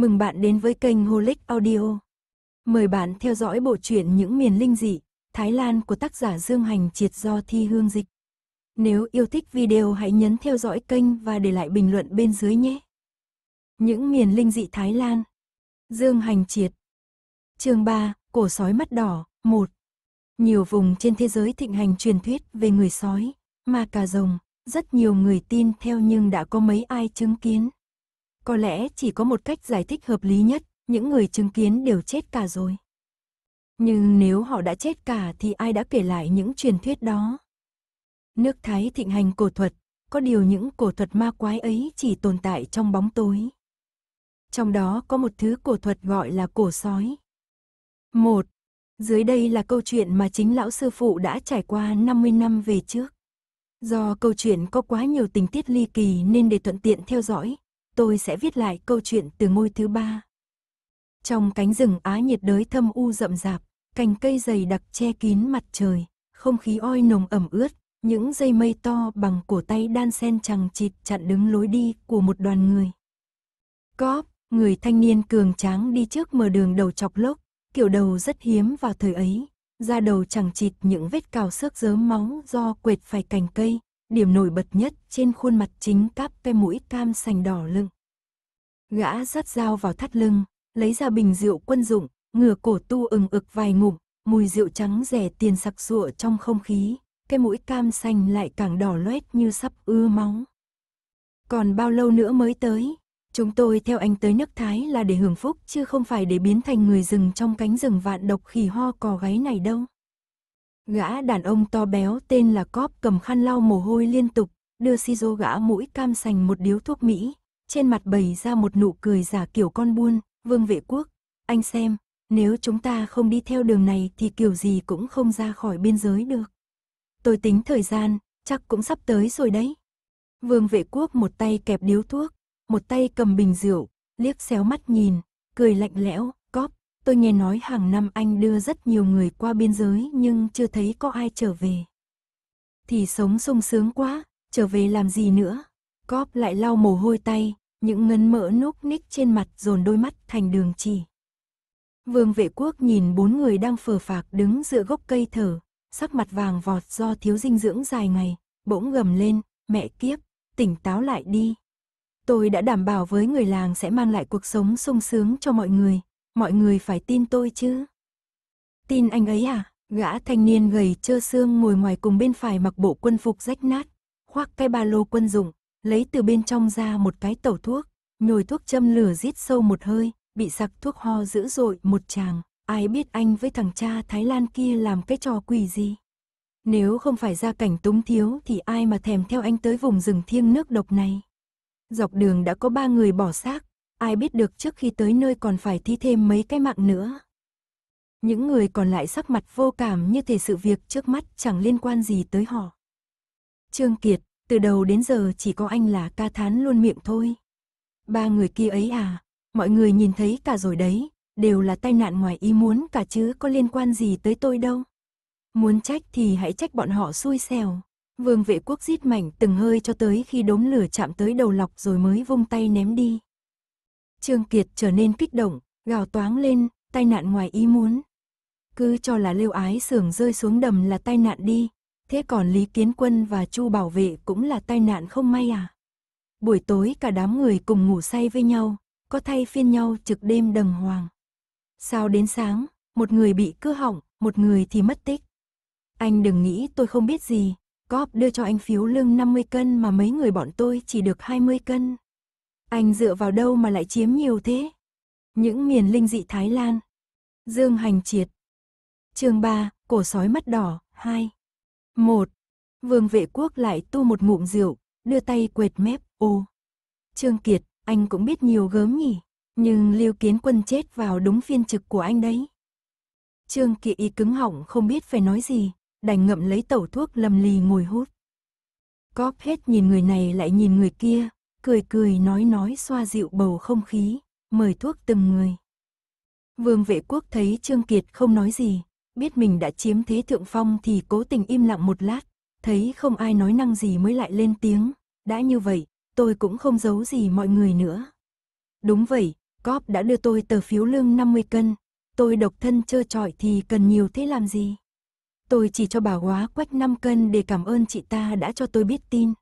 Mừng bạn đến với kênh Holic Audio. Mời bạn theo dõi bộ truyện Những miền linh dị, Thái Lan của tác giả Dương Hành Triệt do Thi Hương Dịch. Nếu yêu thích video hãy nhấn theo dõi kênh và để lại bình luận bên dưới nhé. Những miền linh dị Thái Lan. Dương Hành Triệt. Chương 3, Cổ sói mắt đỏ, 1. Nhiều vùng trên thế giới thịnh hành truyền thuyết về người sói, ma cà rồng, rất nhiều người tin theo nhưng đã có mấy ai chứng kiến. Có lẽ chỉ có một cách giải thích hợp lý nhất, những người chứng kiến đều chết cả rồi. Nhưng nếu họ đã chết cả thì ai đã kể lại những truyền thuyết đó? Nước Thái thịnh hành cổ thuật, có điều những cổ thuật ma quái ấy chỉ tồn tại trong bóng tối. Trong đó có một thứ cổ thuật gọi là cổ sói. Một, Dưới đây là câu chuyện mà chính lão sư phụ đã trải qua 50 năm về trước. Do câu chuyện có quá nhiều tình tiết ly kỳ nên để thuận tiện theo dõi, tôi sẽ viết lại câu chuyện từ ngôi thứ ba. Trong cánh rừng Á nhiệt đới thâm u rậm rạp, cành cây dày đặc che kín mặt trời, không khí oi nồng ẩm ướt, những dây mây to bằng cổ tay đan sen chằng chịt chặn đứng lối đi của một đoàn người. Cóp, người thanh niên cường tráng đi trước mở đường đầu chọc lốc, kiểu đầu rất hiếm vào thời ấy, da đầu chẳng chịt những vết cào xước dớm máu do quệt phải cành cây, Điểm nổi bật nhất trên khuôn mặt chính cáp cái mũi cam sành đỏ lưng. Gã rắt dao vào thắt lưng, lấy ra bình rượu quân dụng, ngửa cổ tu ừng ực vài ngụm, mùi rượu trắng rẻ tiền sặc sụa trong không khí, cái mũi cam xanh lại càng đỏ loét như sắp ưa máu. Còn bao lâu nữa mới tới? Chúng tôi theo anh tới nước Thái là để hưởng phúc chứ không phải để biến thành người rừng trong cánh rừng vạn độc khỉ ho cò gáy này đâu. Gã đàn ông to béo tên là cop cầm khăn lau mồ hôi liên tục, đưa Shizu gã mũi cam sành một điếu thuốc Mỹ, trên mặt bày ra một nụ cười giả kiểu con buôn, vương vệ quốc. Anh xem, nếu chúng ta không đi theo đường này thì kiểu gì cũng không ra khỏi biên giới được. Tôi tính thời gian, chắc cũng sắp tới rồi đấy. Vương vệ quốc một tay kẹp điếu thuốc, một tay cầm bình rượu, liếc xéo mắt nhìn, cười lạnh lẽo, Tôi nghe nói hàng năm anh đưa rất nhiều người qua biên giới nhưng chưa thấy có ai trở về. Thì sống sung sướng quá, trở về làm gì nữa? Cóp lại lau mồ hôi tay, những ngân mỡ núc ních trên mặt dồn đôi mắt thành đường chỉ. Vương vệ quốc nhìn bốn người đang phờ phạc đứng dựa gốc cây thở, sắc mặt vàng vọt do thiếu dinh dưỡng dài ngày, bỗng gầm lên, mẹ kiếp, tỉnh táo lại đi. Tôi đã đảm bảo với người làng sẽ mang lại cuộc sống sung sướng cho mọi người, mọi người phải tin tôi chứ. Tin anh ấy à? Gã thanh niên gầy trơ xương ngồi ngoài cùng bên phải mặc bộ quân phục rách nát, khoác cái ba lô quân dụng, lấy từ bên trong ra một cái tẩu thuốc, nhồi thuốc châm lửa rít sâu một hơi, bị sặc thuốc ho dữ dội một chàng, ai biết anh với thằng cha Thái Lan kia làm cái trò quỷ gì. Nếu không phải ra cảnh túng thiếu thì ai mà thèm theo anh tới vùng rừng thiêng nước độc này. Dọc đường đã có ba người bỏ xác, ai biết được trước khi tới nơi còn phải thi thêm mấy cái mạng nữa. Những người còn lại sắc mặt vô cảm như thể sự việc trước mắt chẳng liên quan gì tới họ. Trương Kiệt, từ đầu đến giờ chỉ có anh là ca thán luôn miệng thôi. Ba người kia ấy à, mọi người nhìn thấy cả rồi đấy, đều là tai nạn ngoài ý muốn cả chứ có liên quan gì tới tôi đâu. Muốn trách thì hãy trách bọn họ xui xẻo. Vương vệ quốc giết mảnh từng hơi cho tới khi đốm lửa chạm tới đầu lọc rồi mới vung tay ném đi. Trương Kiệt trở nên kích động, gào toáng lên, tai nạn ngoài ý muốn. Cứ cho là Lưu ái sưởng rơi xuống đầm là tai nạn đi, thế còn Lý Kiến Quân và Chu bảo vệ cũng là tai nạn không may à? Buổi tối cả đám người cùng ngủ say với nhau, có thay phiên nhau trực đêm đầng hoàng. Sao đến sáng, một người bị cưa hỏng, một người thì mất tích. Anh đừng nghĩ tôi không biết gì, cóp đưa cho anh phiếu lương 50 cân mà mấy người bọn tôi chỉ được 20 cân. Anh dựa vào đâu mà lại chiếm nhiều thế? Những miền linh dị Thái Lan. Dương Hành Triệt. chương 3, Cổ sói mắt đỏ, 2. 1. Vương vệ quốc lại tu một ngụm rượu, đưa tay quệt mép, ô. Trương Kiệt, anh cũng biết nhiều gớm nhỉ, nhưng Lưu Kiến Quân chết vào đúng phiên trực của anh đấy. Trương Kỵ y cứng họng không biết phải nói gì, đành ngậm lấy tẩu thuốc lầm lì ngồi hút. Cóp hết nhìn người này lại nhìn người kia, cười cười nói nói xoa dịu bầu không khí, mời thuốc từng người. Vương vệ quốc thấy Trương Kiệt không nói gì, biết mình đã chiếm thế thượng phong thì cố tình im lặng một lát, thấy không ai nói năng gì mới lại lên tiếng, đã như vậy, tôi cũng không giấu gì mọi người nữa. Đúng vậy, cóp đã đưa tôi tờ phiếu lương 50 cân, tôi độc thân trơ trọi thì cần nhiều thế làm gì. Tôi chỉ cho bà hóa quách 5 cân để cảm ơn chị ta đã cho tôi biết tin.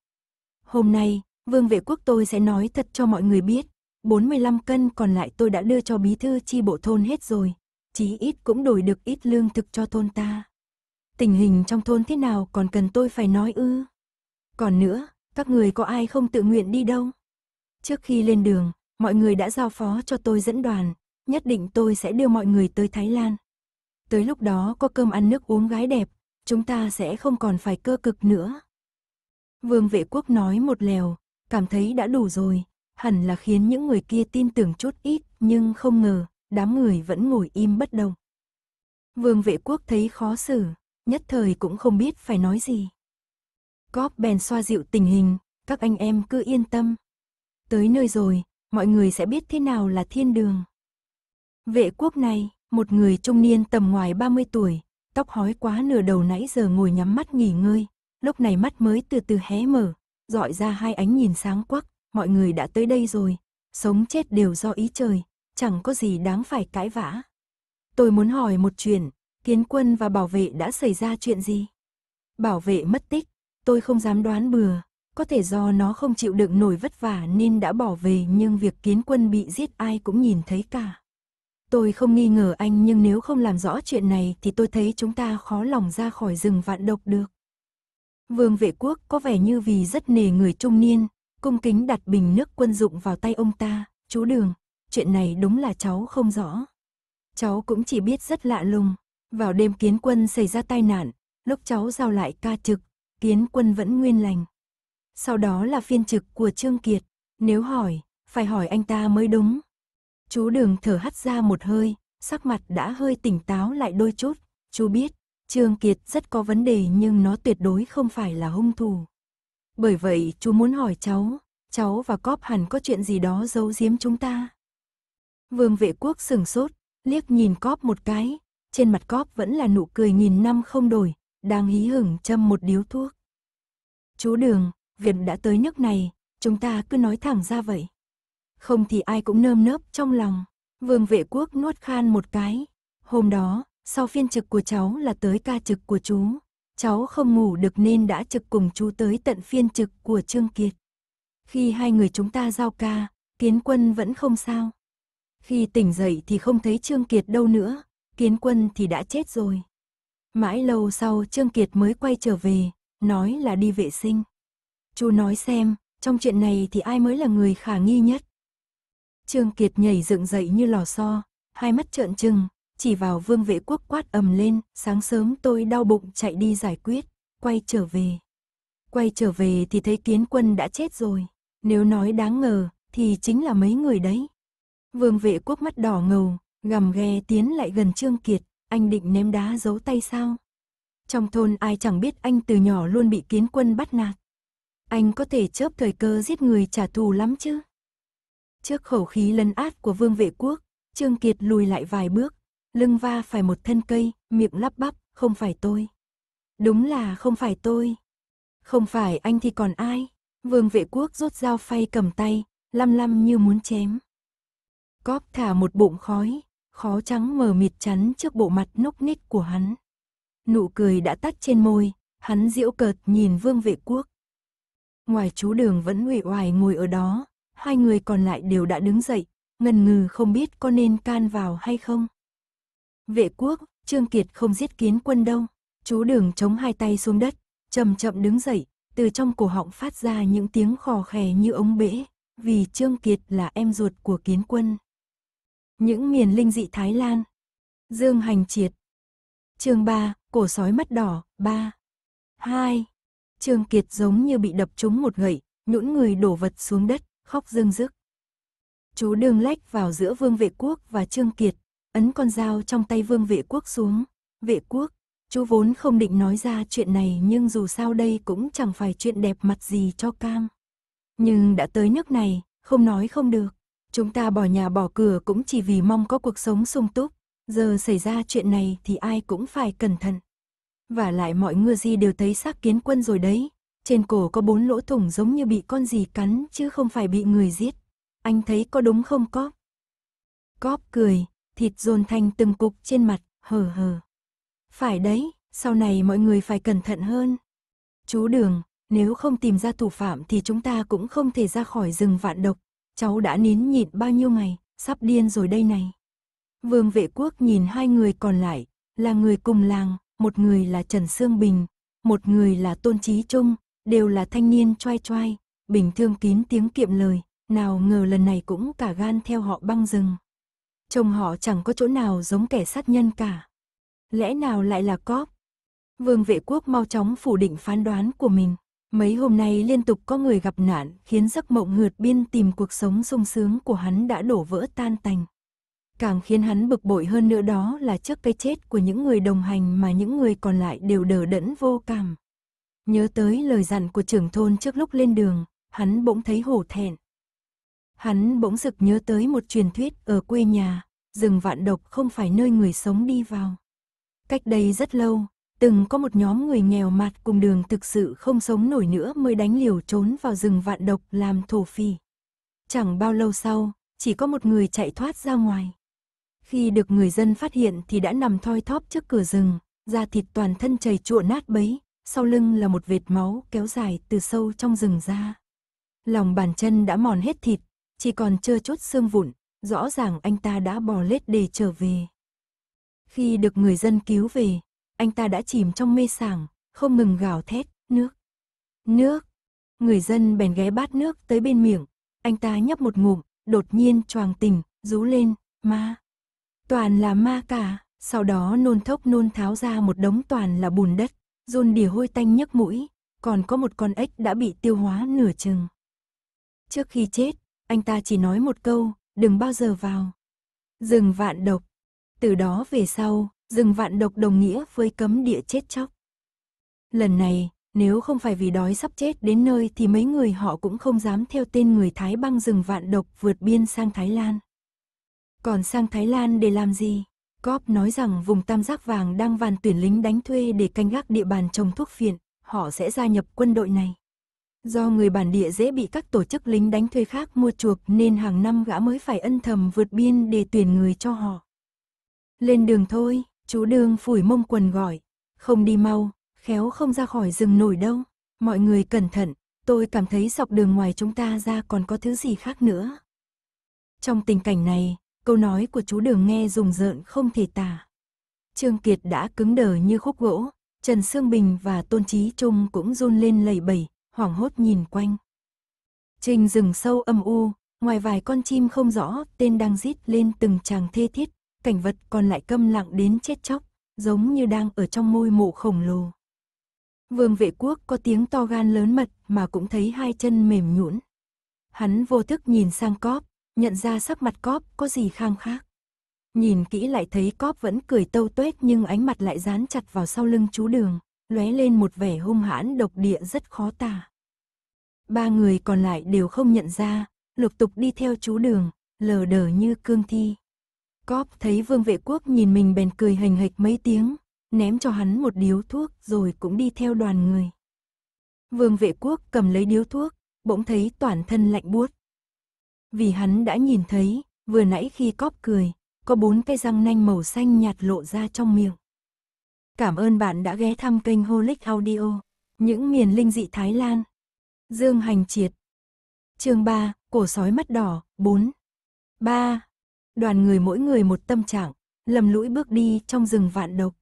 Hôm nay, Vương vệ quốc tôi sẽ nói thật cho mọi người biết, 45 cân còn lại tôi đã đưa cho bí thư chi bộ thôn hết rồi, chí ít cũng đổi được ít lương thực cho thôn ta. Tình hình trong thôn thế nào còn cần tôi phải nói ư? Còn nữa, các người có ai không tự nguyện đi đâu? Trước khi lên đường, mọi người đã giao phó cho tôi dẫn đoàn, nhất định tôi sẽ đưa mọi người tới Thái Lan. Tới lúc đó có cơm ăn nước uống gái đẹp, chúng ta sẽ không còn phải cơ cực nữa. Vương vệ quốc nói một lèo, cảm thấy đã đủ rồi, hẳn là khiến những người kia tin tưởng chút ít, nhưng không ngờ, đám người vẫn ngồi im bất động. Vương vệ quốc thấy khó xử, nhất thời cũng không biết phải nói gì. Cóp bèn xoa dịu tình hình, các anh em cứ yên tâm. Tới nơi rồi, mọi người sẽ biết thế nào là thiên đường. Vệ quốc này, một người trung niên tầm ngoài 30 tuổi, tóc hói quá nửa đầu nãy giờ ngồi nhắm mắt nghỉ ngơi, lúc này mắt mới từ từ hé mở, dọi ra hai ánh nhìn sáng quắc, mọi người đã tới đây rồi, sống chết đều do ý trời, chẳng có gì đáng phải cãi vã. Tôi muốn hỏi một chuyện, kiến quân và bảo vệ đã xảy ra chuyện gì? Bảo vệ mất tích, tôi không dám đoán bừa, có thể do nó không chịu đựng nổi vất vả nên đã bỏ về nhưng việc kiến quân bị giết ai cũng nhìn thấy cả. Tôi không nghi ngờ anh nhưng nếu không làm rõ chuyện này thì tôi thấy chúng ta khó lòng ra khỏi rừng vạn độc được. Vương vệ quốc có vẻ như vì rất nề người trung niên, cung kính đặt bình nước quân dụng vào tay ông ta, chú đường, chuyện này đúng là cháu không rõ. Cháu cũng chỉ biết rất lạ lùng, vào đêm kiến quân xảy ra tai nạn, lúc cháu giao lại ca trực, kiến quân vẫn nguyên lành. Sau đó là phiên trực của Trương Kiệt, nếu hỏi, phải hỏi anh ta mới đúng. Chú đường thở hắt ra một hơi, sắc mặt đã hơi tỉnh táo lại đôi chút, chú biết, Trương Kiệt rất có vấn đề nhưng nó tuyệt đối không phải là hung thủ. Bởi vậy chú muốn hỏi cháu, cháu và cóp hẳn có chuyện gì đó giấu giếm chúng ta. Vương vệ quốc sừng sốt, liếc nhìn cóp một cái, trên mặt cóp vẫn là nụ cười nghìn năm không đổi, đang hí hửng châm một điếu thuốc. Chú Đường, việt đã tới nước này, chúng ta cứ nói thẳng ra vậy. Không thì ai cũng nơm nớp trong lòng. Vương vệ quốc nuốt khan một cái. Hôm đó, sau phiên trực của cháu là tới ca trực của chú. Cháu không ngủ được nên đã trực cùng chú tới tận phiên trực của Trương Kiệt. Khi hai người chúng ta giao ca, kiến quân vẫn không sao. Khi tỉnh dậy thì không thấy Trương Kiệt đâu nữa, kiến quân thì đã chết rồi. Mãi lâu sau Trương Kiệt mới quay trở về, nói là đi vệ sinh. Chú nói xem, trong chuyện này thì ai mới là người khả nghi nhất? Trương Kiệt nhảy dựng dậy như lò xo, hai mắt trợn trừng, chỉ vào vương vệ quốc quát ầm lên, sáng sớm tôi đau bụng chạy đi giải quyết, quay trở về. Quay trở về thì thấy kiến quân đã chết rồi, nếu nói đáng ngờ thì chính là mấy người đấy. Vương vệ quốc mắt đỏ ngầu, gầm ghe tiến lại gần Trương Kiệt, anh định ném đá giấu tay sao? Trong thôn ai chẳng biết anh từ nhỏ luôn bị kiến quân bắt nạt. Anh có thể chớp thời cơ giết người trả thù lắm chứ? Trước khẩu khí lân át của vương vệ quốc, Trương Kiệt lùi lại vài bước, lưng va phải một thân cây, miệng lắp bắp, không phải tôi. Đúng là không phải tôi. Không phải anh thì còn ai? Vương vệ quốc rút dao phay cầm tay, lăm lăm như muốn chém. Cóp thả một bụng khói, khó trắng mờ mịt chắn trước bộ mặt núc ních của hắn. Nụ cười đã tắt trên môi, hắn diễu cợt nhìn vương vệ quốc. Ngoài chú đường vẫn uể hoài ngồi ở đó, hai người còn lại đều đã đứng dậy, ngần ngừ không biết có nên can vào hay không. Vệ quốc, Trương Kiệt không giết kiến quân đâu. Chú đường chống hai tay xuống đất, chậm chậm đứng dậy, từ trong cổ họng phát ra những tiếng khò khè như ống bể, vì Trương Kiệt là em ruột của kiến quân. Những miền linh dị Thái Lan Dương Hành Triệt chương 3, cổ sói mắt đỏ, 3 2. Trương Kiệt giống như bị đập trúng một gậy, nhũn người đổ vật xuống đất, khóc dương dứt. Chú đường lách vào giữa Vương Vệ Quốc và Trương Kiệt, ấn con dao trong tay vương vệ quốc xuống. Vệ quốc, chú vốn không định nói ra chuyện này nhưng dù sao đây cũng chẳng phải chuyện đẹp mặt gì cho cam. Nhưng đã tới nước này, không nói không được. Chúng ta bỏ nhà bỏ cửa cũng chỉ vì mong có cuộc sống sung túc. Giờ xảy ra chuyện này thì ai cũng phải cẩn thận. Và lại mọi ngư di đều thấy xác kiến quân rồi đấy. Trên cổ có bốn lỗ thủng giống như bị con gì cắn chứ không phải bị người giết. Anh thấy có đúng không có? Cóp cười, thịt dồn thành từng cục trên mặt, hờ hờ. Phải đấy, sau này mọi người phải cẩn thận hơn. Chú Đường, nếu không tìm ra thủ phạm thì chúng ta cũng không thể ra khỏi rừng vạn độc. Cháu đã nín nhịn bao nhiêu ngày, sắp điên rồi đây này. Vương vệ quốc nhìn hai người còn lại, là người cùng làng, một người là Trần Sương Bình, một người là Tôn Trí Trung, đều là thanh niên choai choai, bình thường kín tiếng kiệm lời, nào ngờ lần này cũng cả gan theo họ băng rừng chồng họ chẳng có chỗ nào giống kẻ sát nhân cả. Lẽ nào lại là cóp? Vương vệ quốc mau chóng phủ định phán đoán của mình. Mấy hôm nay liên tục có người gặp nạn khiến giấc mộng hượt biên tìm cuộc sống sung sướng của hắn đã đổ vỡ tan tành. Càng khiến hắn bực bội hơn nữa đó là trước cái chết của những người đồng hành mà những người còn lại đều đờ đẫn vô cảm. Nhớ tới lời dặn của trưởng thôn trước lúc lên đường, hắn bỗng thấy hổ thẹn. Hắn bỗng sực nhớ tới một truyền thuyết ở quê nhà, rừng vạn độc không phải nơi người sống đi vào. Cách đây rất lâu, từng có một nhóm người nghèo mặt cùng đường thực sự không sống nổi nữa mới đánh liều trốn vào rừng vạn độc làm thổ phi Chẳng bao lâu sau, chỉ có một người chạy thoát ra ngoài. Khi được người dân phát hiện thì đã nằm thoi thóp trước cửa rừng, da thịt toàn thân chảy trụa nát bấy, sau lưng là một vệt máu kéo dài từ sâu trong rừng ra. Lòng bàn chân đã mòn hết thịt, chỉ còn trơ chút xương vụn, rõ ràng anh ta đã bò lết để trở về. Khi được người dân cứu về, anh ta đã chìm trong mê sảng, không ngừng gào thét, nước, nước. Người dân bèn ghé bát nước tới bên miệng, anh ta nhấp một ngụm, đột nhiên choàng tỉnh, rú lên, ma. Toàn là ma cả, sau đó nôn thốc nôn tháo ra một đống toàn là bùn đất, run đỉa hôi tanh nhấc mũi, còn có một con ếch đã bị tiêu hóa nửa chừng. Trước khi chết, anh ta chỉ nói một câu, đừng bao giờ vào. Rừng vạn độc. Từ đó về sau, rừng vạn độc đồng nghĩa với cấm địa chết chóc. Lần này, nếu không phải vì đói sắp chết đến nơi thì mấy người họ cũng không dám theo tên người Thái băng rừng vạn độc vượt biên sang Thái Lan. Còn sang Thái Lan để làm gì? Cóp nói rằng vùng tam giác vàng đang vàn tuyển lính đánh thuê để canh gác địa bàn trồng thuốc phiện, họ sẽ gia nhập quân đội này. Do người bản địa dễ bị các tổ chức lính đánh thuê khác mua chuộc nên hàng năm gã mới phải ân thầm vượt biên để tuyển người cho họ. Lên đường thôi, chú đường phủi mông quần gọi. Không đi mau, khéo không ra khỏi rừng nổi đâu. Mọi người cẩn thận, tôi cảm thấy dọc đường ngoài chúng ta ra còn có thứ gì khác nữa. Trong tình cảnh này, câu nói của chú đường nghe rùng rợn không thể tả. Trương Kiệt đã cứng đờ như khúc gỗ, Trần Sương Bình và Tôn Trí Trung cũng run lên lẩy bẩy, hoảng hốt nhìn quanh. Trình rừng sâu âm u, ngoài vài con chim không rõ, tên đang rít lên từng tràng thê thiết, cảnh vật còn lại câm lặng đến chết chóc, giống như đang ở trong môi mộ khổng lồ. Vương vệ quốc có tiếng to gan lớn mật mà cũng thấy hai chân mềm nhũn. Hắn vô thức nhìn sang cóp, nhận ra sắc mặt cóp có gì khang khác. Nhìn kỹ lại thấy cóp vẫn cười tâu tuét nhưng ánh mặt lại dán chặt vào sau lưng chú đường, lóe lên một vẻ hung hãn độc địa rất khó tả. Ba người còn lại đều không nhận ra, lục tục đi theo chú đường, lờ đờ như cương thi. Cóp thấy vương vệ quốc nhìn mình bèn cười hình hịch mấy tiếng, ném cho hắn một điếu thuốc rồi cũng đi theo đoàn người. Vương vệ quốc cầm lấy điếu thuốc, bỗng thấy toàn thân lạnh buốt. Vì hắn đã nhìn thấy, vừa nãy khi cóp cười, có bốn cái răng nanh màu xanh nhạt lộ ra trong miệng. Cảm ơn bạn đã ghé thăm kênh Holic Audio, những miền linh dị Thái Lan. Dương Hành Triệt. Chương 3, cổ sói mắt đỏ, 4. 3. Đoàn người mỗi người một tâm trạng, lầm lũi bước đi trong rừng vạn độc.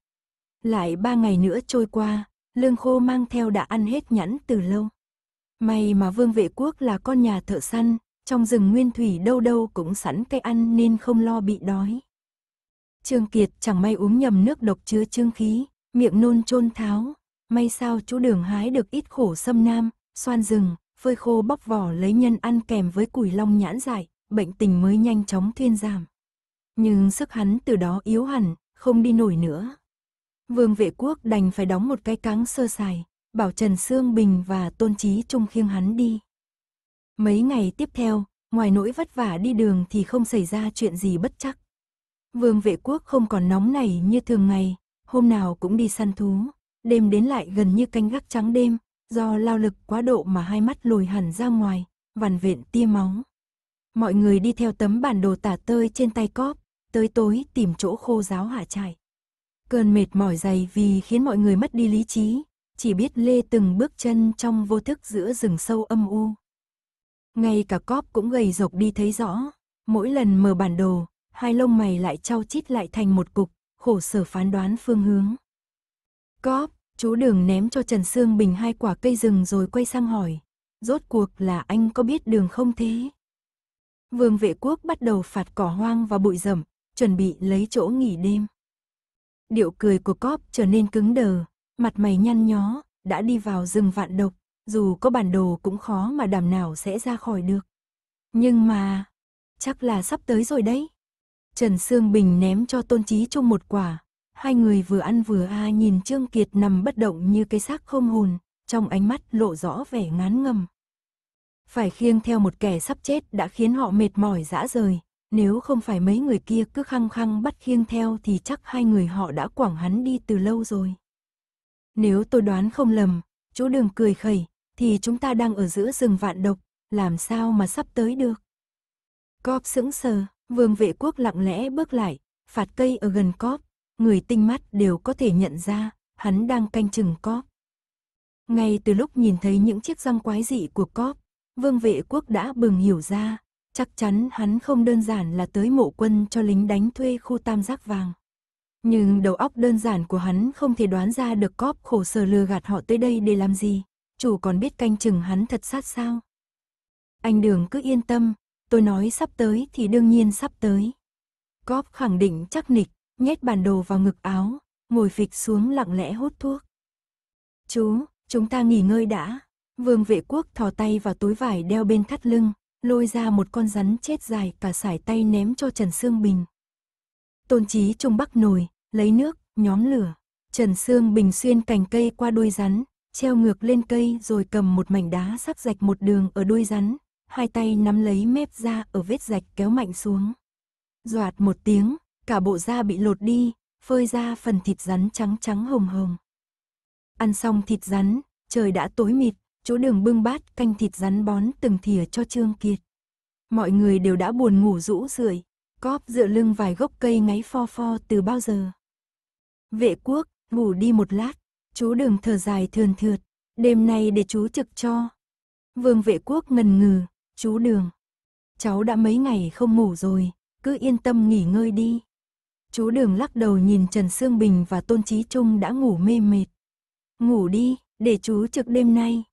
Lại ba ngày nữa trôi qua, lương khô mang theo đã ăn hết nhẫn từ lâu. May mà Vương Vệ Quốc là con nhà thợ săn, trong rừng nguyên thủy đâu đâu cũng sẵn cây ăn nên không lo bị đói. Trương Kiệt chẳng may uống nhầm nước độc chứa trương khí, miệng nôn trôn tháo, may sao chú đường hái được ít khổ xâm nam, xoan rừng, phơi khô bóc vỏ lấy nhân ăn kèm với củi long nhãn dại, bệnh tình mới nhanh chóng thuyên giảm. Nhưng sức hắn từ đó yếu hẳn, không đi nổi nữa. Vương vệ quốc đành phải đóng một cái cáng sơ sài, bảo Trần Sương Bình và Tôn Chí Trung khiêng hắn đi. Mấy ngày tiếp theo, ngoài nỗi vất vả đi đường thì không xảy ra chuyện gì bất chắc. Vương vệ quốc không còn nóng nảy như thường ngày, hôm nào cũng đi săn thú, đêm đến lại gần như canh gác trắng đêm, Do lao lực quá độ mà hai mắt lồi hẳn ra ngoài, vằn vện tia máu. Mọi người đi theo tấm bản đồ tả tơi trên tay cóp, tới tối tìm chỗ khô giáo hạ trải. Cơn mệt mỏi dày vì khiến mọi người mất đi lý trí, chỉ biết lê từng bước chân trong vô thức giữa rừng sâu âm u. Ngay cả cóp cũng gầy rộc đi thấy rõ, mỗi lần mở bản đồ, hai lông mày lại trao chít lại thành một cục, khổ sở phán đoán phương hướng. Cóp, Chú Đường ném cho Trần Sương Bình hai quả cây rừng rồi quay sang hỏi. Rốt cuộc là anh có biết đường không thế? Vương vệ quốc bắt đầu phạt cỏ hoang và bụi rậm, chuẩn bị lấy chỗ nghỉ đêm. Điệu cười của cóp trở nên cứng đờ, mặt mày nhăn nhó, đã đi vào rừng vạn độc, dù có bản đồ cũng khó mà đảm nào sẽ ra khỏi được. Nhưng mà, chắc là sắp tới rồi đấy. Trần Sương Bình ném cho Tôn Chí Trung một quả, Hai người vừa ăn vừa a nhìn Trương Kiệt nằm bất động như cái xác không hồn, trong ánh mắt lộ rõ vẻ ngán ngầm. Phải khiêng theo một kẻ sắp chết đã khiến họ mệt mỏi dã rời, nếu không phải mấy người kia cứ khăng khăng bắt khiêng theo thì chắc hai người họ đã quảng hắn đi từ lâu rồi. Nếu tôi đoán không lầm, chú đường cười khẩy, thì chúng ta đang ở giữa rừng vạn độc, làm sao mà sắp tới được. Cóp sững sờ, vương vệ quốc lặng lẽ bước lại, phạt cây ở gần cóp, người tinh mắt đều có thể nhận ra, hắn đang canh chừng cóp. Ngay từ lúc nhìn thấy những chiếc răng quái dị của cóp, vương vệ quốc đã bừng hiểu ra, chắc chắn hắn không đơn giản là tới mộ quân cho lính đánh thuê khu tam giác vàng. Nhưng đầu óc đơn giản của hắn không thể đoán ra được cóp khổ sở lừa gạt họ tới đây để làm gì, chủ còn biết canh chừng hắn thật sát sao. Anh Đường cứ yên tâm, tôi nói sắp tới thì đương nhiên sắp tới. Cóp khẳng định chắc nịch, nhét bản đồ vào ngực áo, ngồi phịch xuống lặng lẽ hút thuốc. Chú, chúng ta nghỉ ngơi đã. Vương vệ quốc thò tay vào túi vải đeo bên thắt lưng, lôi ra một con rắn chết dài cả sải tay ném cho Trần Sương Bình. Tôn trí trung bắc nồi, lấy nước, nhóm lửa. Trần Sương Bình xuyên cành cây qua đuôi rắn, treo ngược lên cây rồi cầm một mảnh đá sắc rạch một đường ở đuôi rắn, hai tay nắm lấy mép ra ở vết rạch kéo mạnh xuống. Doạt một tiếng, Cả bộ da bị lột đi, phơi ra phần thịt rắn trắng trắng hồng hồng. Ăn xong thịt rắn, trời đã tối mịt, chỗ đường bưng bát canh thịt rắn bón từng thìa cho Trương Kiệt. Mọi người đều đã buồn ngủ rũ rượi, cóp dựa lưng vài gốc cây ngáy pho pho từ bao giờ. Vệ quốc, ngủ đi một lát, chú đường thở dài thườn thượt, đêm nay để chú trực cho. Vương vệ quốc ngần ngừ, chú đường. Cháu đã mấy ngày không ngủ rồi, cứ yên tâm nghỉ ngơi đi. Chú Đường lắc đầu nhìn Trần Sương Bình và Tôn Trí Trung đã ngủ mê mệt. Ngủ đi, để chú trực đêm nay.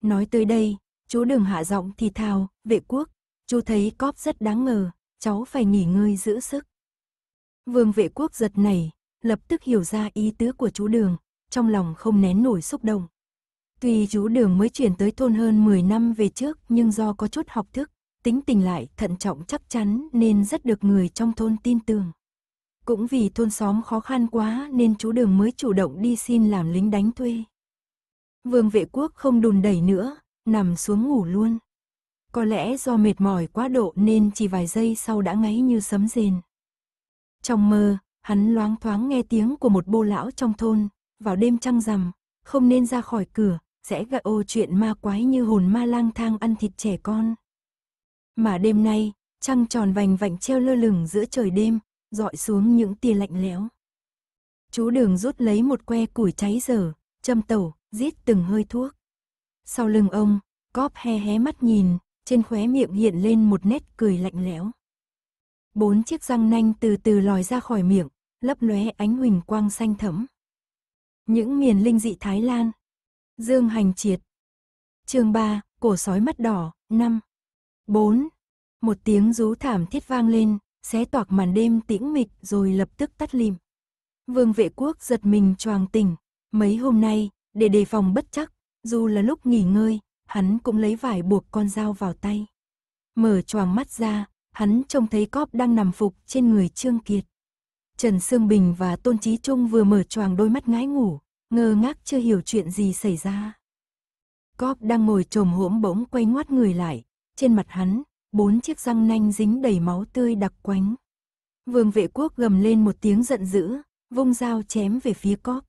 Nói tới đây, chú Đường hạ giọng thì thào, vệ quốc, chú thấy cóp rất đáng ngờ, cháu phải nghỉ ngơi giữ sức. Vương vệ quốc giật nảy lập tức hiểu ra ý tứ của chú Đường, trong lòng không nén nổi xúc động. Tuy chú Đường mới chuyển tới thôn hơn 10 năm về trước nhưng do có chút học thức, tính tình lại thận trọng chắc chắn nên rất được người trong thôn tin tưởng. Cũng vì thôn xóm khó khăn quá nên chú Đường mới chủ động đi xin làm lính đánh thuê. Vương vệ quốc không đùn đẩy nữa, nằm xuống ngủ luôn. Có lẽ do mệt mỏi quá độ nên chỉ vài giây sau đã ngáy như sấm rền. Trong mơ, hắn loáng thoáng nghe tiếng của một bô lão trong thôn, vào đêm trăng rằm, không nên ra khỏi cửa, sẽ gạ ô chuyện ma quái như hồn ma lang thang ăn thịt trẻ con. Mà đêm nay, trăng tròn vành vạnh treo lơ lửng giữa trời đêm, dọi xuống những tia lạnh lẽo. Chú đường rút lấy một que củi cháy dở, châm tẩu, giết từng hơi thuốc. Sau lưng ông, cóp hé hé mắt nhìn, trên khóe miệng hiện lên một nét cười lạnh lẽo. Bốn chiếc răng nanh từ từ lòi ra khỏi miệng, lấp lóe ánh huỳnh quang xanh thẫm. Những miền linh dị Thái Lan. Dương Hành Triệt. Chương 3, cổ sói mắt đỏ, 5. 4. Một tiếng rú thảm thiết vang lên, xé toạc màn đêm tĩnh mịch rồi lập tức tắt lim. Vương vệ quốc giật mình choàng tỉnh, mấy hôm nay, để đề phòng bất chắc, dù là lúc nghỉ ngơi, hắn cũng lấy vải buộc con dao vào tay. Mở choàng mắt ra, hắn trông thấy cóp đang nằm phục trên người Trương Kiệt. Trần Sương Bình và Tôn Trí Trung vừa mở choàng đôi mắt ngái ngủ, ngơ ngác chưa hiểu chuyện gì xảy ra. Cóp đang ngồi trồm hỗm bỗng quay ngoắt người lại, trên mặt hắn, bốn chiếc răng nanh dính đầy máu tươi đặc quánh. Vương vệ quốc gầm lên một tiếng giận dữ, vung dao chém về phía cóp.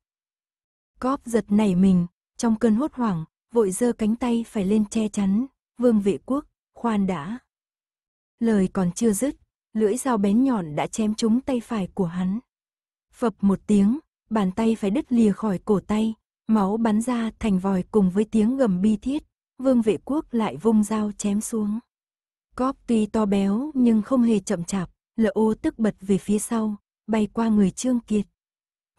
Cóp giật nảy mình, trong cơn hốt hoảng, vội giơ cánh tay phải lên che chắn, vương vệ quốc, khoan đã. Lời còn chưa dứt, lưỡi dao bén nhọn đã chém trúng tay phải của hắn. Phập một tiếng, bàn tay phải đứt lìa khỏi cổ tay, máu bắn ra thành vòi cùng với tiếng gầm bi thiết, vương vệ quốc lại vung dao chém xuống. Cóp tuy to béo nhưng không hề chậm chạp, lỡ ô tức bật về phía sau, bay qua người Trương Kiệt.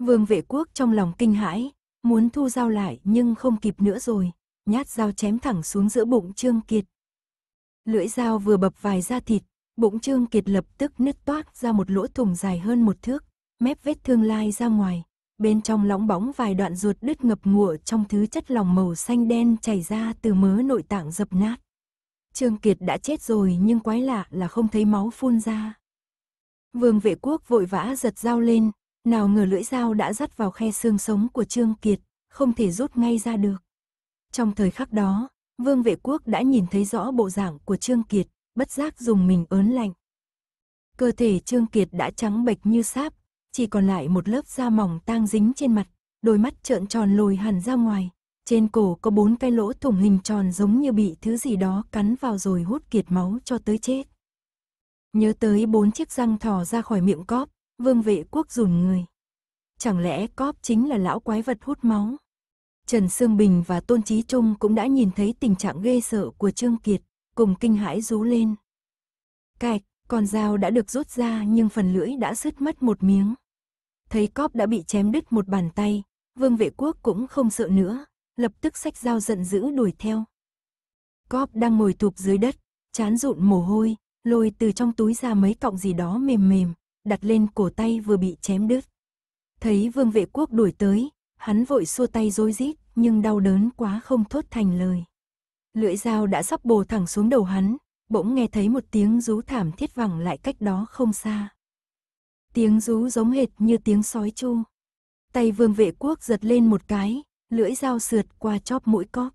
Vương vệ quốc trong lòng kinh hãi, muốn thu dao lại nhưng không kịp nữa rồi, nhát dao chém thẳng xuống giữa bụng Trương Kiệt. Lưỡi dao vừa bập vài da thịt, bụng Trương Kiệt lập tức nứt toát ra một lỗ thủng dài hơn một thước, mép vết thương lai ra ngoài, bên trong lóng bóng vài đoạn ruột đứt ngập ngụa trong thứ chất lỏng màu xanh đen chảy ra từ mớ nội tạng dập nát. Trương Kiệt đã chết rồi nhưng quái lạ là không thấy máu phun ra. Vương vệ quốc vội vã giật dao lên, nào ngờ lưỡi dao đã dắt vào khe xương sống của Trương Kiệt, không thể rút ngay ra được. Trong thời khắc đó, Vương vệ quốc đã nhìn thấy rõ bộ dạng của Trương Kiệt, bất giác dùng mình ớn lạnh. Cơ thể Trương Kiệt đã trắng bệch như sáp, chỉ còn lại một lớp da mỏng tang dính trên mặt, đôi mắt trợn tròn lồi hẳn ra ngoài, trên cổ có bốn cái lỗ thủng hình tròn giống như bị thứ gì đó cắn vào rồi hút kiệt máu cho tới chết. Nhớ tới bốn chiếc răng thò ra khỏi miệng cóp, vương vệ quốc rùn người. Chẳng lẽ cóp chính là lão quái vật hút máu? Trần Sương Bình và Tôn Trí Trung cũng đã nhìn thấy tình trạng ghê sợ của Trương Kiệt, cùng kinh hãi rú lên. Cạch, con dao đã được rút ra nhưng phần lưỡi đã sứt mất một miếng. Thấy cóp đã bị chém đứt một bàn tay, Vương Vệ Quốc cũng không sợ nữa, lập tức sách dao giận dữ đuổi theo. Cóp đang ngồi tụp dưới đất, chán rụn mồ hôi, lôi từ trong túi ra mấy cọng gì đó mềm mềm, đặt lên cổ tay vừa bị chém đứt. Thấy vương vệ quốc đuổi tới, hắn vội xua tay rối rít, nhưng đau đớn quá không thốt thành lời. Lưỡi dao đã sắp bồ thẳng xuống đầu hắn, bỗng nghe thấy một tiếng rú thảm thiết vẳng lại cách đó không xa. Tiếng rú giống hệt như tiếng sói chu. Tay vương vệ quốc giật lên một cái, lưỡi dao sượt qua chóp mũi cóp.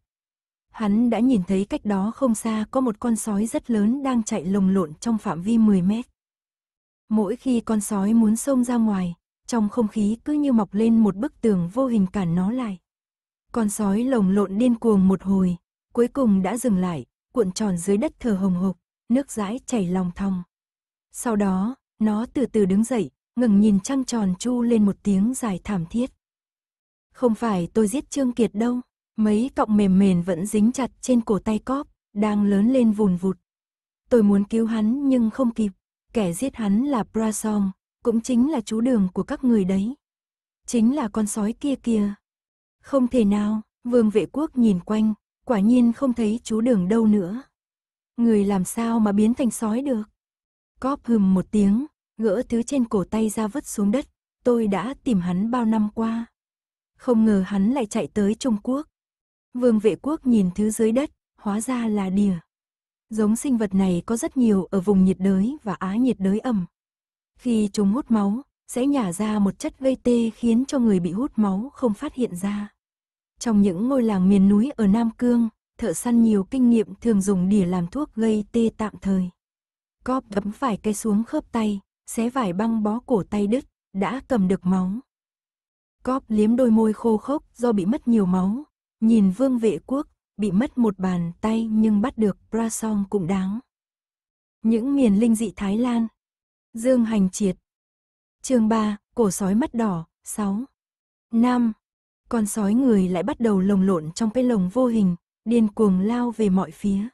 Hắn đã nhìn thấy cách đó không xa có một con sói rất lớn đang chạy lồng lộn trong phạm vi 10 mét. Mỗi khi con sói muốn xông ra ngoài, trong không khí cứ như mọc lên một bức tường vô hình cản nó lại. Con sói lồng lộn điên cuồng một hồi, cuối cùng đã dừng lại, cuộn tròn dưới đất thở hồng hộc, nước rãi chảy lòng thòng. Sau đó, nó từ từ đứng dậy, ngừng nhìn trăng tròn chu lên một tiếng dài thảm thiết. Không phải tôi giết Trương Kiệt đâu, mấy cọng mềm mềm vẫn dính chặt trên cổ tay cóp, đang lớn lên vùn vụt. Tôi muốn cứu hắn nhưng không kịp, kẻ giết hắn là Brasong, cũng chính là chú đường của các người đấy. Chính là con sói kia kia. Không thể nào, vương vệ quốc nhìn quanh, quả nhiên không thấy chú đường đâu nữa. Người làm sao mà biến thành sói được? Cóp hừm một tiếng, gỡ thứ trên cổ tay ra vứt xuống đất, tôi đã tìm hắn bao năm qua không ngờ hắn lại chạy tới Trung Quốc. Vương vệ quốc nhìn thứ dưới đất, hóa ra là đỉa. Giống sinh vật này có rất nhiều ở vùng nhiệt đới và á nhiệt đới ẩm. Khi chúng hút máu, sẽ nhả ra một chất gây tê khiến cho người bị hút máu không phát hiện ra. Trong những ngôi làng miền núi ở Nam Cương, thợ săn nhiều kinh nghiệm thường dùng đỉa làm thuốc gây tê tạm thời. Cóp gấm vài cây xuống khớp tay, xé vải băng bó cổ tay đứt, đã cầm được máu. Cóp liếm đôi môi khô khốc do bị mất nhiều máu. Nhìn vương vệ quốc, bị mất một bàn tay nhưng bắt được Prasong cũng đáng. Những miền linh dị Thái Lan. Dương Hành Triệt. chương 3, cổ sói mắt đỏ, 6. 5. Con sói người lại bắt đầu lồng lộn trong cái lồng vô hình, điên cuồng lao về mọi phía.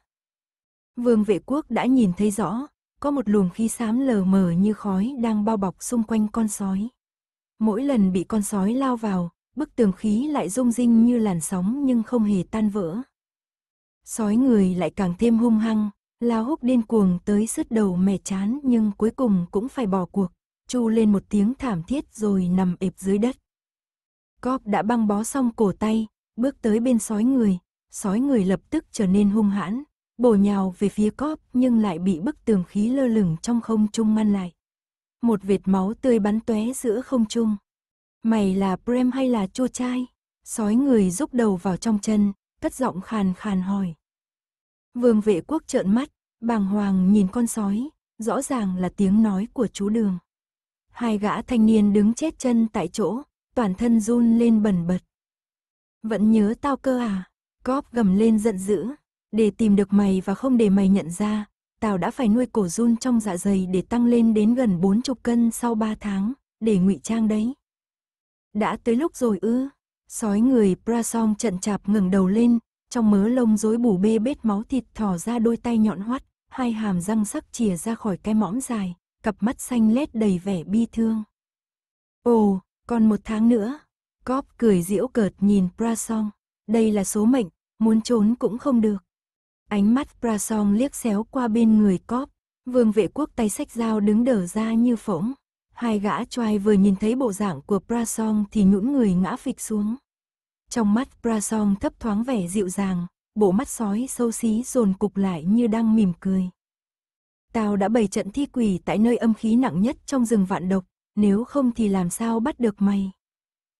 Vương vệ quốc đã nhìn thấy rõ, có một luồng khí xám lờ mờ như khói đang bao bọc xung quanh con sói. Mỗi lần bị con sói lao vào, bức tường khí lại rung rinh như làn sóng nhưng không hề tan vỡ. Sói người lại càng thêm hung hăng, lao húc điên cuồng tới sứt đầu mẻ chán nhưng cuối cùng cũng phải bỏ cuộc, chu lên một tiếng thảm thiết rồi nằm ệp dưới đất. Cóp đã băng bó xong cổ tay, bước tới bên sói người, sói người lập tức trở nên hung hãn, bổ nhào về phía cóp nhưng lại bị bức tường khí lơ lửng trong không trung ngăn lại một vệt máu tươi bắn tóe giữa không trung. Mày là Prem hay là chua trai? Sói người rúc đầu vào trong chân, cất giọng khàn khàn hỏi. Vương vệ quốc trợn mắt, bàng hoàng nhìn con sói, rõ ràng là tiếng nói của chú đường. Hai gã thanh niên đứng chết chân tại chỗ, toàn thân run lên bẩn bật. Vẫn nhớ tao cơ à? Cóp gầm lên giận dữ, để tìm được mày và không để mày nhận ra, Tào đã phải nuôi cổ run trong dạ dày để tăng lên đến gần 40 cân sau 3 tháng, để ngụy trang đấy. Đã tới lúc rồi ư? Sói người Prasong trận chạp ngừng đầu lên, trong mớ lông rối bù bê bết máu thịt thò ra đôi tay nhọn hoắt, hai hàm răng sắc chìa ra khỏi cái mõm dài, cặp mắt xanh lét đầy vẻ bi thương. Ồ, còn một tháng nữa. Cóp cười diễu cợt nhìn Prasong. Đây là số mệnh, muốn trốn cũng không được. Ánh mắt Prasong liếc xéo qua bên người cóp. Vương vệ quốc tay sách dao đứng đờ ra như phỗng. Hai gã trai vừa nhìn thấy bộ dạng của Prasong thì nhũn người ngã phịch xuống. Trong mắt Prasong thấp thoáng vẻ dịu dàng, bộ mắt sói sâu xí dồn cục lại như đang mỉm cười. Tao đã bày trận thi quỷ tại nơi âm khí nặng nhất trong rừng vạn độc, nếu không thì làm sao bắt được mày.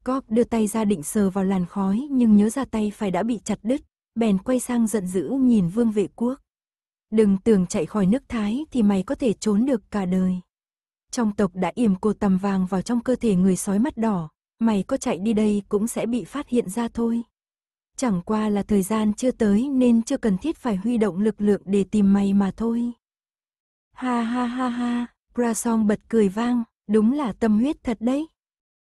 Cóp đưa tay ra định sờ vào làn khói nhưng nhớ ra tay phải đã bị chặt đứt, bèn quay sang giận dữ nhìn vương vệ quốc. Đừng tưởng chạy khỏi nước Thái thì mày có thể trốn được cả đời. Trong tộc đã yểm cô tầm vàng vào trong cơ thể người sói mắt đỏ, mày có chạy đi đây cũng sẽ bị phát hiện ra thôi. Chẳng qua là thời gian chưa tới nên chưa cần thiết phải huy động lực lượng để tìm mày mà thôi. Ha ha ha ha, Brasong bật cười vang, đúng là tâm huyết thật đấy.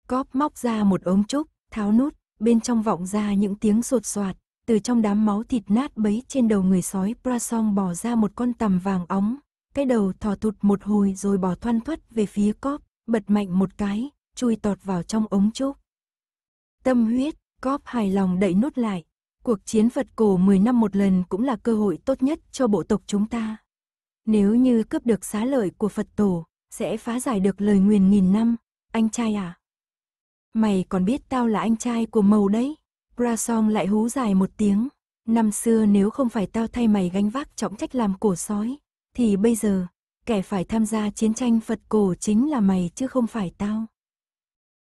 Cóp móc ra một ống trúc, tháo nút, bên trong vọng ra những tiếng sột soạt từ trong đám máu thịt nát bấy trên đầu người sói Prasong bỏ ra một con tằm vàng óng, cái đầu thò thụt một hồi rồi bỏ thoăn thoắt về phía cóp, bật mạnh một cái, chui tọt vào trong ống trúc Tâm huyết, cóp hài lòng đậy nút lại, cuộc chiến vật cổ 10 năm một lần cũng là cơ hội tốt nhất cho bộ tộc chúng ta. Nếu như cướp được xá lợi của Phật tổ, sẽ phá giải được lời nguyền nghìn năm, anh trai à? Mày còn biết tao là anh trai của màu đấy? Brasong lại hú dài một tiếng. Năm xưa nếu không phải tao thay mày gánh vác trọng trách làm cổ sói, thì bây giờ, kẻ phải tham gia chiến tranh Phật cổ chính là mày chứ không phải tao.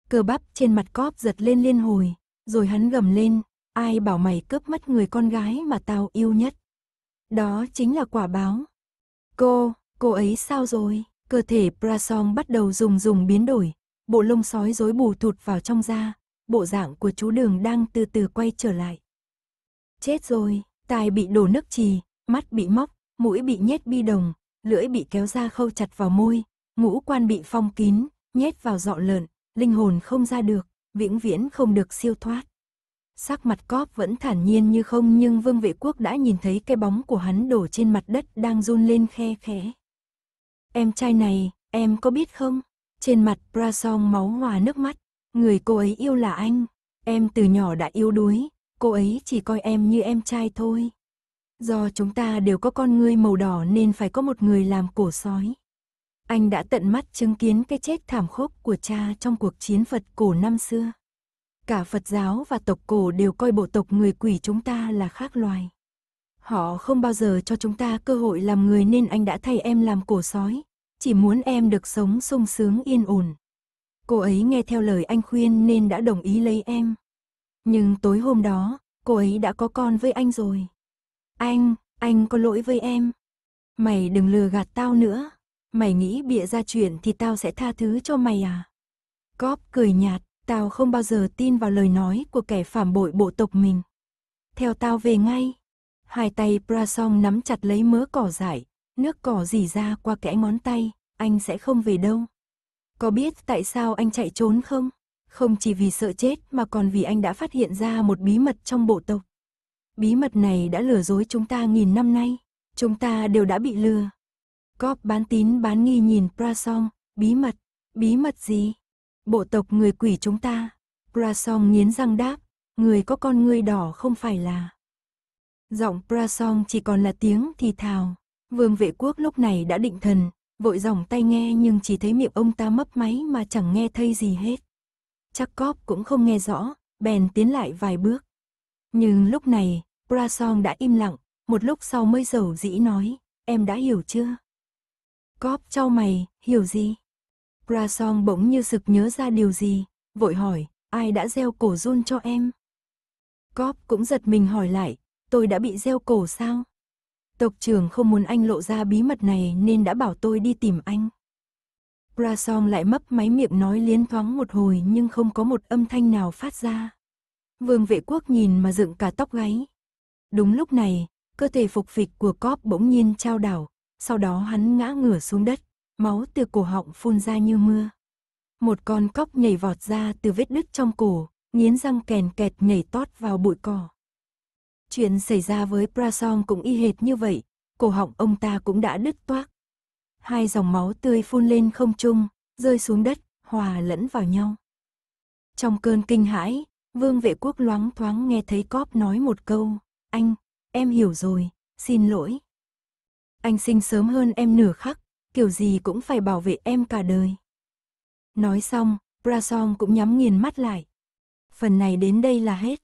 Cơ bắp trên mặt cóp giật lên liên hồi, rồi hắn gầm lên, ai bảo mày cướp mất người con gái mà tao yêu nhất. Đó chính là quả báo. Cô, cô ấy sao rồi? Cơ thể Prasong bắt đầu rùng rùng biến đổi, bộ lông sói rối bù thụt vào trong da, bộ dạng của chú đường đang từ từ quay trở lại. Chết rồi, tai bị đổ nước trì, mắt bị móc, mũi bị nhét bi đồng, lưỡi bị kéo ra khâu chặt vào môi, ngũ quan bị phong kín, nhét vào dọ lợn, linh hồn không ra được, vĩnh viễn không được siêu thoát. Sắc mặt cóp vẫn thản nhiên như không nhưng Vương Vệ Quốc đã nhìn thấy cái bóng của hắn đổ trên mặt đất đang run lên khe khẽ. Em trai này, em có biết không? Trên mặt bra song máu hòa nước mắt. Người cô ấy yêu là anh. Em từ nhỏ đã yêu đuối, cô ấy chỉ coi em như em trai thôi. Do chúng ta đều có con ngươi màu đỏ nên phải có một người làm cổ sói. Anh đã tận mắt chứng kiến cái chết thảm khốc của cha trong cuộc chiến Phật cổ năm xưa. Cả Phật giáo và tộc cổ đều coi bộ tộc người quỷ chúng ta là khác loài. Họ không bao giờ cho chúng ta cơ hội làm người nên anh đã thay em làm cổ sói, chỉ muốn em được sống sung sướng yên ổn. Cô ấy nghe theo lời anh khuyên nên đã đồng ý lấy em. Nhưng tối hôm đó, cô ấy đã có con với anh rồi. Anh, anh có lỗi với em. Mày đừng lừa gạt tao nữa. Mày nghĩ bịa ra chuyện thì tao sẽ tha thứ cho mày à? Cóp cười nhạt, tao không bao giờ tin vào lời nói của kẻ phản bội bộ tộc mình. Theo tao về ngay. Hai tay Prasong nắm chặt lấy mớ cỏ dại, nước cỏ dì ra qua kẽ ngón tay, anh sẽ không về đâu. Có biết tại sao anh chạy trốn không? Không chỉ vì sợ chết mà còn vì anh đã phát hiện ra một bí mật trong bộ tộc. Bí mật này đã lừa dối chúng ta nghìn năm nay. Chúng ta đều đã bị lừa. Cóp bán tín bán nghi nhìn Prasom, bí mật, bí mật gì? Bộ tộc người quỷ chúng ta. Prasom nghiến răng đáp, người có con ngươi đỏ không phải là. Giọng Prasom chỉ còn là tiếng thì thào. Vương vệ quốc lúc này đã định thần, Vội dòng tay nghe nhưng chỉ thấy miệng ông ta mấp máy mà chẳng nghe thấy gì hết. Chắc cóp cũng không nghe rõ, bèn tiến lại vài bước. Nhưng lúc này, Prasong đã im lặng, một lúc sau mới dầu dĩ nói, em đã hiểu chưa? Cóp trao mày, hiểu gì? Prasong bỗng như sực nhớ ra điều gì, vội hỏi, ai đã gieo cổ run cho em? Cóp cũng giật mình hỏi lại, tôi đã bị gieo cổ sao? Tộc trưởng không muốn anh lộ ra bí mật này nên đã bảo tôi đi tìm anh. Brasong lại mấp máy miệng nói liến thoáng một hồi nhưng không có một âm thanh nào phát ra. Vương vệ quốc nhìn mà dựng cả tóc gáy. Đúng lúc này, cơ thể phục phịch của cóp bỗng nhiên trao đảo, sau đó hắn ngã ngửa xuống đất, máu từ cổ họng phun ra như mưa. Một con cóc nhảy vọt ra từ vết đứt trong cổ, nghiến răng kèn kẹt nhảy tót vào bụi cỏ. Chuyện xảy ra với Prasong cũng y hệt như vậy, cổ họng ông ta cũng đã đứt toác. Hai dòng máu tươi phun lên không trung, rơi xuống đất, hòa lẫn vào nhau. Trong cơn kinh hãi, Vương vệ quốc loáng thoáng nghe thấy cóp nói một câu, anh, em hiểu rồi, xin lỗi. Anh sinh sớm hơn em nửa khắc, kiểu gì cũng phải bảo vệ em cả đời. Nói xong, Brasong cũng nhắm nghiền mắt lại. Phần này đến đây là hết.